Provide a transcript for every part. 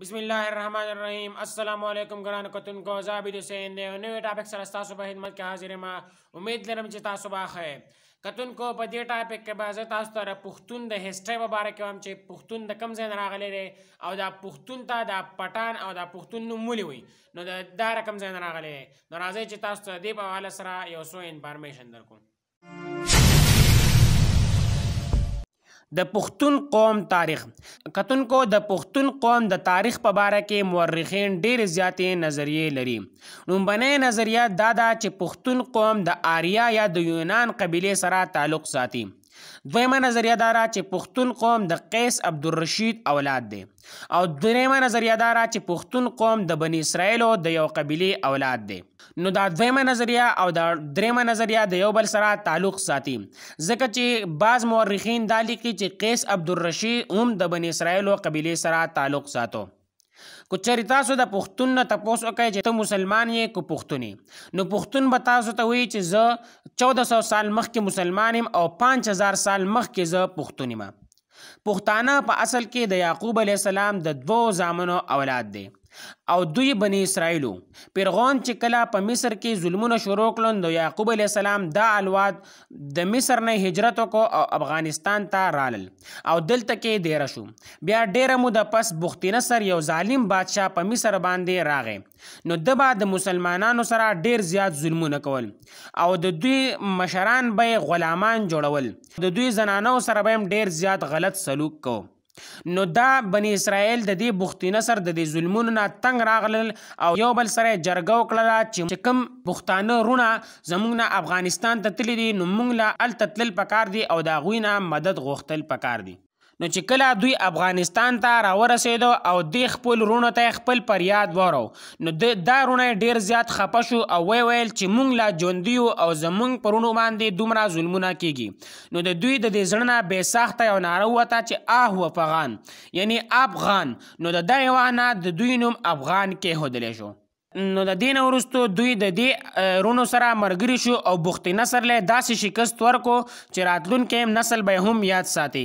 بسم الله الرحمن الرحیم السلام علیکم ګران کتونکو زابید حسین دی نو ټاپک سره تاسو په خدمت کې حاضر ما امید لرم چې تاسو باخه کتونکو په دې ټاپک کې به زه تاسو ته پښتون د هیستوري په اړه کوم چې پښتون د کم ځای راغلی دی او دا پښتون ته دا پټان او دا پښتون نوم ولي وي نو دا, دا رقم ځای راغلی دی نو راځي چې تاسو ته دې په حواله سره یو څو انفارمیشن درکوم د پښتون قوم تاریخ کتونکو د پښتون قوم د تاریخ په باره کې مورخین ډېر زیاتې نظریې لري لومبنۍ نظریه دا ده چې پښتون قوم د آریا یا د یونان قبیلې سره تعلق ساتي دویمه نظریه دا را چې پښتون قوم د قیس عبدالرشید اولاد دی او دریمه نظریه دا را چې پښتون قوم د بنی اسرائیلو د یو قبیلې اولاد دی نو دا دویمه نظریه او دا دریمه نظریه د یو بل سره تعلق ساتي ځکه چې بعض مورخین دا لیکي چې قیس عبدالرشید هم د بنی اسرائیلو قبیلې سره تعلق ساتو کو چېرې تاسو د پښتون نه تپوس وکړئ چې ته مسلمان یې که پښتون یې نو پښتون به تاسو ته وایي چې زه چوده سو سال مخکې مسلمان یم او پانچ هزار سال مخکې زه پښتون یم پښتانه په اصل کې د یعقوب علیه السلام د دوو زامنو اولاد دی او دوی بنی اسرائیلو پیرغون چې کله په مصر کې ظلمونه شروع کړل نو یعقوب علیه السلام دا الواد د مصر نه هجرت وکړ او افغانستان ته رالل او دلته کې دیره شو بیا ډیره موده پس بختینه سر یو ظالم بادشاه په مصر باندې راغی نو د بعد مسلمانانو سره ډیر زیات ظلمونه کول او د دوی مشران به غلامان جوړول د دوی زنانو سره به ډیر زیات غلط سلوک کوو نو دا بنی اسرائیل د دې بوختي نصر د دې ظلمونو نه تنگ راغلل او یو بل سره جرګه وکړله چې کوم بوختانه رونه زموږ نه افغانستان ته تللي دي نو موږ له هلته تلل پکار دي او د هغوی نه مدد غوښتل پکار دي نو چې کله دوی افغانستان ته راورسېدو او دې خپل رونو ته خپل پریاد وارو نو دا رونه ډیر زیات خپه شو او وی ویل چې مونږ لا ژوندي او زمونږ پرونو باندې دومره ظلمونه کیږي نو د دوی د دې زړه نه بې ساخته یو ناره ووته چې آه افغان یعنی افغان نو د دغې وانا د دوی نوم افغان کیښودلی شو نو د دین ورستو دوی د دې رونو سره مرګري شو او بخت نصر له داسې شکست ورکو چې راتلونکو نسل به هم یاد ساتي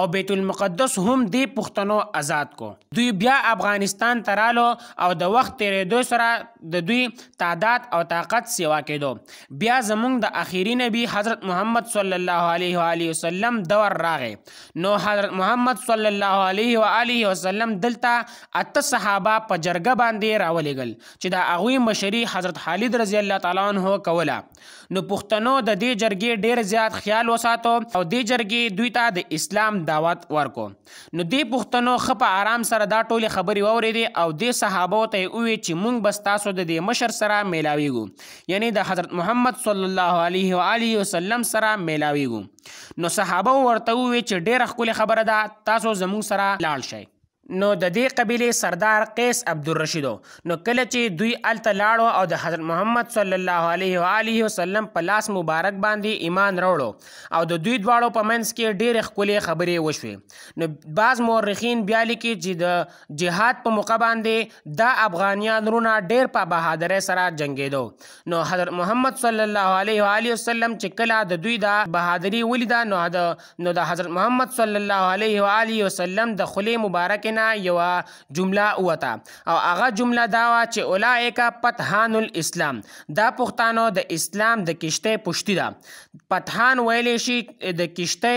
او بیت المقدس هم د پښتنو آزاد کو دوی بیا افغانستان ترالو او د وخت تیرېدو سره د دوی تعداد او طاقت سیوا کېدو بیا زمونږ د اخیری نبی حضرت محمد صلی الله علیه و علیه وسلم دور راغې نو حضرت محمد صلی الله علیه و علیه وسلم دلته اته صحابه په جرګه باندې راولېګل چې چې د هغوی مشري حضرت خالد رضی الله تعالی عنه کوله نو پښتنو د دې جرګې ډیر زیات خیال وساتو او دې جرګې دوی ته د اسلام دعوت ورکو نو دې پښتنو ښه په آرام سره دا ټولې خبرې واورېدې او دې صحابو ته یې وویې چې موږ به ستاسو د دې مشر سره میلاویږو یعنی د حضرت محمد صلی الله علیه و علیه وسلم سره میلاویږو نو صحابه ورته وویې چې ډیره ښکلې خبره ده تاسو زموږ سره لاړ شئ نو د دې قبیلې سردار قیس عبدالرشید نو کله چې دوی الته لاړو او د حضرت محمد صلی الله علیه و آله وسلم په لاس مبارک باندې ایمان راوړو او د دوی دواړو په منځ کې ډېرې خپلې خبرې وشوې نو بعض مورخین بیا لیکي چې د جهاد په موقع باندې دا افغانیان رونه ډېر په بهادرۍ سره جنگېدو نو حضرت محمد صلی الله علیه و آله وسلم چې کله د دوی دا بهادری ولیدا نو د حضرت محمد صلی الله علیه و آله وسلم د خلی مبارک نه نه یو جمله وته او هغه جمله دا وا چې اولائک پتهان الاسلام دا پښتانو د اسلام د کشته پښتی دا پتهان ویلې شي د کشته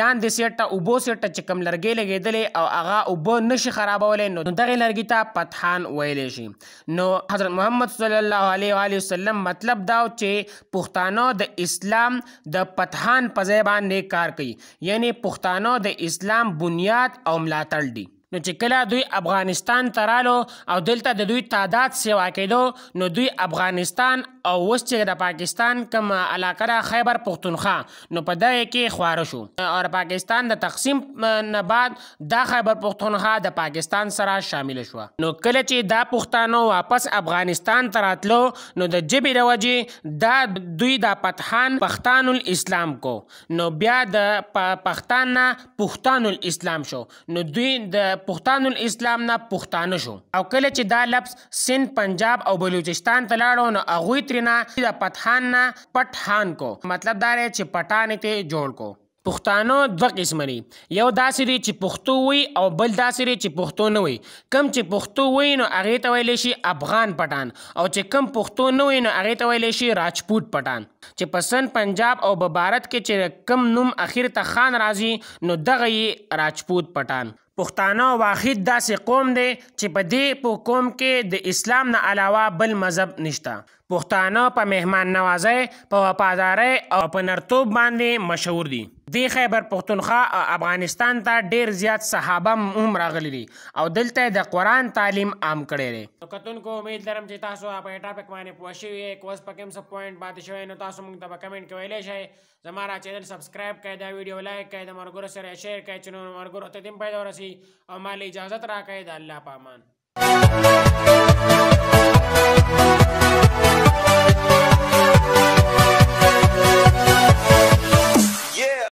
لاندې سیټه اوبو سیټه چې کم لرګي لګیدلې او هغه اوبو نشي خرابولې نو دغه لرګي ته پتهان ویلې شي نو حضرت محمد صلی الله علیه و علیه وسلم مطلب دا چې پښتانو د اسلام د پتهان په ځای باندې کار کوي یعنی پښتانو د اسلام بنیاد او ملاتړ دي نو چې کله دوی افغانستان ترالو او دلته د دوی تعداد سیوا کېدو نو دوی افغانستان او اوس چې د پاکستان کوم علاقه د خیبر پښتونخوا نو په دغه کې خواره شو او پاکستان د تقسیم نه بعد د خیبر پښتونخوا د پاکستان سره شامل شو نو کله چې دا پښتانه واپس افغانستان ته راتلو نو د جبې د دا دوی د پتحان پښتان الاسلام کو نو بیا د پښتان نه پښتان الاسلام شو نو دوی د پښتان الاسلام نه پښتانه شو او کله چې دا لفظ سند پنجاب او بلوچستان ته لاړو نو هغوی ترې نه د پتهان نه پټهان کو مطلب دا دی چې پټان ته جوړ کو پښتانه دوه قسم لري یو داسې دي چې پښتو وي او بل داسې دي چې پښتو نه وي کم چې پښتو وي نو هغې ته ویلی شي افغان پټان او چې کم پښتو نه وي نو هغې ته ویلی شي راجپوت پټان چې په سن پنجاب او په بھارت کې چې کم نوم اخیر ته خان راځي نو دغه یې راجپوت پټان پښتانه واحد داسې قوم دی چې په دې په قوم کې د اسلام نه علاوه بل مذهب نشته پښتانه په مهمان نوازۍ په وفادارۍ او په نرتوب باندې مشهور دي د خیبر پښتونخوا افغانستان ته ډیر زیات صحابه هم راغلي دي او دلته د قران تعلیم عام کړی دی نو کتونکو امید لرم چې تاسو په ټاپک باندې پوه شوي یئ که اوس په کوم څه پوینټ پاتې شوی نو تاسو موږ ته به کمنټ کې ویلی شئ زما چینل سبسکرایب کړئ دا ویډیو لایک کړئ د ملګرو سره شیر کړئ چې نور ملګرو ته دې پیدا ورسي او ما له اجازت راکړئ د الله په امان